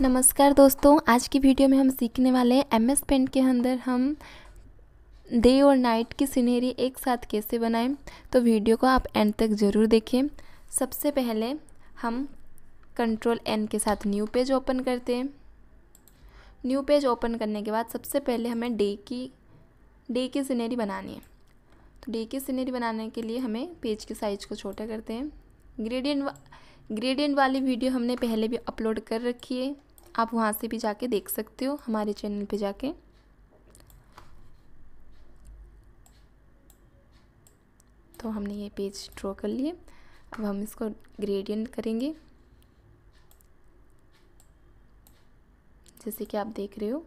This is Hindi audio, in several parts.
नमस्कार दोस्तों आज की वीडियो में हम सीखने वाले हैं एम एस पेंट के अंदर हम डे और नाइट की सीनेरी एक साथ कैसे बनाएं तो वीडियो को आप एंड तक ज़रूर देखें सबसे पहले हम कंट्रोल एन के साथ न्यू पेज ओपन करते हैं न्यू पेज ओपन करने के बाद सबसे पहले हमें डे की डे की सीनेरी बनानी है तो डे की सीनेरी बनाने के लिए हमें पेज के साइज को छोटा करते हैं ग्रेडियंट ग्रेडियंट वाली वीडियो हमने पहले भी अपलोड कर रखी है आप वहाँ से भी जाके देख सकते हो हमारे चैनल पे जाके तो हमने ये पेज ड्रॉ कर लिए अब हम इसको ग्रेडियंट करेंगे जैसे कि आप देख रहे हो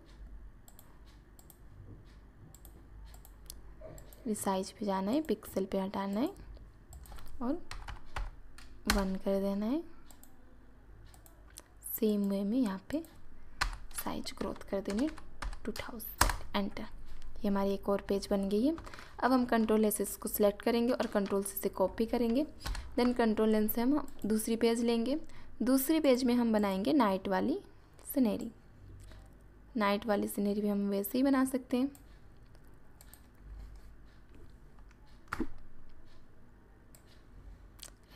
साइज पे जाना है पिक्सल पे हटाना है और वन कर देना है सेम वे में यहाँ पे साइज ग्रोथ कर देंगे टू थाउजेंड एंटर ये हमारी एक और पेज बन गई है अब हम कंट्रोल एस को सिलेक्ट करेंगे और कंट्रोल से इसे कॉपी करेंगे देन कंट्रोल एन से हम दूसरी पेज लेंगे दूसरी पेज में हम बनाएंगे नाइट वाली सिनेरी नाइट वाली सिनेरी भी हम वैसे ही बना सकते हैं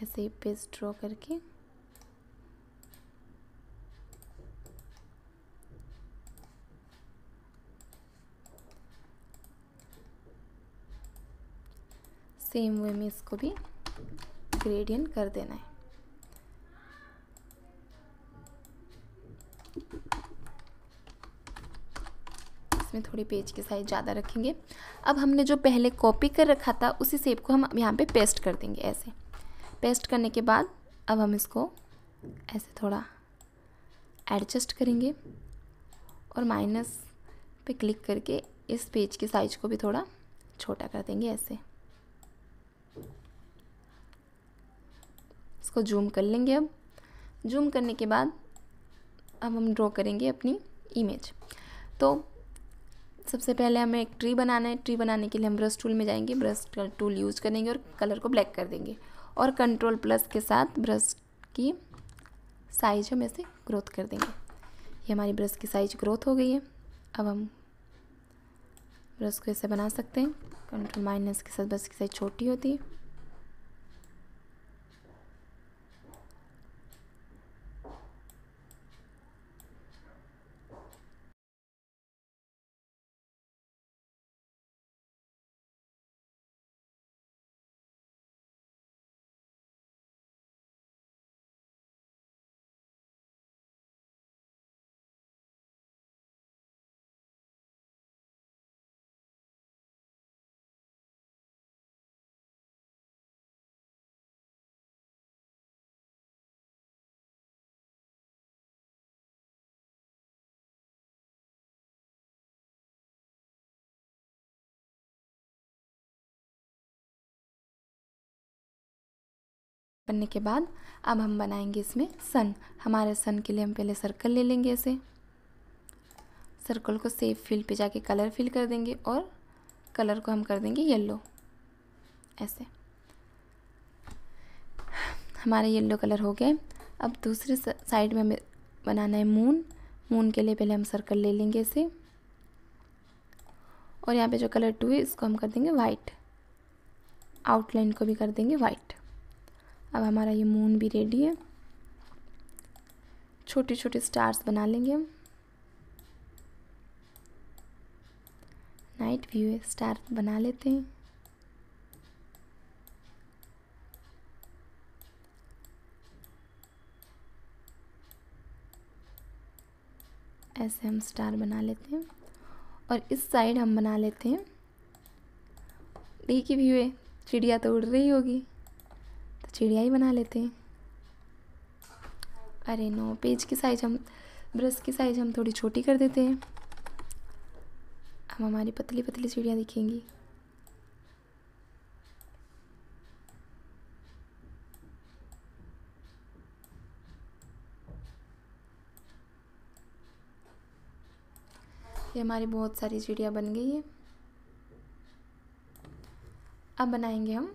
ऐसे ही पेज ड्रॉ करके सेम वे में इसको भी ग्रेडियंट कर देना है इसमें थोड़ी पेज की साइज ज़्यादा रखेंगे अब हमने जो पहले कॉपी कर रखा था उसी सेप को हम यहाँ पे पेस्ट कर देंगे ऐसे पेस्ट करने के बाद अब हम इसको ऐसे थोड़ा एडजस्ट करेंगे और माइनस पे क्लिक करके इस पेज की साइज को भी थोड़ा छोटा कर देंगे ऐसे इसको जूम कर लेंगे अब जूम करने के बाद अब हम ड्रॉ करेंगे अपनी इमेज तो सबसे पहले हमें एक ट्री बनाना है ट्री बनाने के लिए हम ब्रश टूल में जाएंगे ब्रश टूल यूज करेंगे और कलर को ब्लैक कर देंगे और कंट्रोल प्लस के साथ ब्रश की साइज हम ऐसे ग्रोथ कर देंगे ये हमारी ब्रश की साइज ग्रोथ हो गई है अब हम ब्रश को ऐसे बना सकते हैं कंट्रोल माइनस के साथ ब्रश की साइज छोटी होती है बनने के बाद अब हम बनाएंगे इसमें सन हमारे सन के लिए हम पहले सर्कल ले लेंगे इसे सर्कल को सेफ फील पे जाके कलर फिल कर देंगे और कलर को हम कर देंगे येलो ऐसे हमारा येलो कलर हो गया अब दूसरे साइड में हमें बनाना है मून मून के लिए पहले हम सर्कल ले लेंगे इसे और यहाँ पे जो कलर टू है इसको हम कर देंगे वाइट आउटलाइन को भी कर देंगे वाइट अब हमारा ये मून भी रेडी है छोटे छोटे स्टार्स बना लेंगे हम नाइट व्यू है स्टार बना लेते हैं ऐसे हम स्टार बना लेते हैं और इस साइड हम बना लेते हैं डी की व्यू है चिड़िया तो उड़ रही होगी चिड़िया ही बना लेते हैं अरे नो पेज की साइज हम ब्रश की साइज हम थोड़ी छोटी कर देते हैं अब हमारी पतली पतली चिड़िया दिखेंगी ये हमारी बहुत सारी चिड़िया बन गई है अब बनाएंगे हम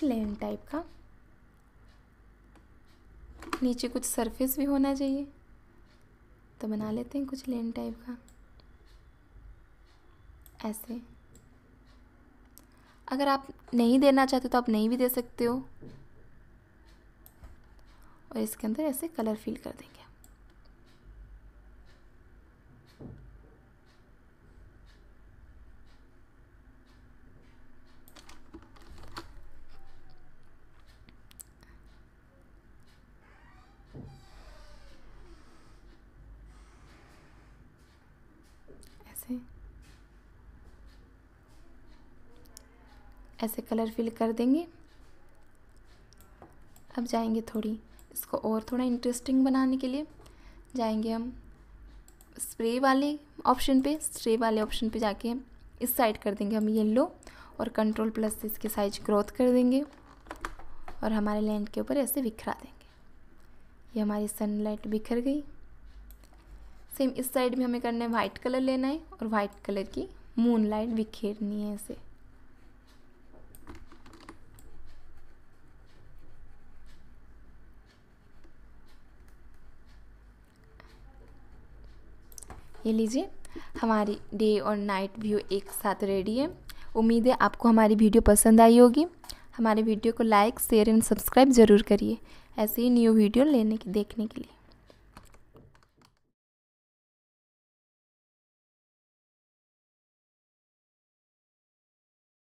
कुछ लेन टाइप का नीचे कुछ सरफेस भी होना चाहिए तो बना लेते हैं कुछ लेन टाइप का ऐसे अगर आप नहीं देना चाहते तो आप नहीं भी दे सकते हो और इसके अंदर ऐसे कलर फिल कर देंगे से ऐसे कलर फिल कर देंगे अब जाएंगे थोड़ी इसको और थोड़ा इंटरेस्टिंग बनाने के लिए जाएंगे हम स्प्रे वाले ऑप्शन पे स्प्रे वाले ऑप्शन पे जाके इस साइड कर देंगे हम येलो और कंट्रोल प्लस से इसके साइज ग्रोथ कर देंगे और हमारे लैंड के ऊपर ऐसे बिखरा देंगे ये हमारी सनलाइट बिखर गई सेम इस साइड में हमें करना है वाइट कलर लेना है और वाइट कलर की मूनलाइट बिखेरनी है इसे ये लीजिए हमारी डे और नाइट व्यू एक साथ रेडी है उम्मीद है आपको हमारी वीडियो पसंद आई होगी हमारे वीडियो को लाइक शेयर एंड सब्सक्राइब ज़रूर करिए ऐसे ही न्यू वीडियो लेने के देखने के लिए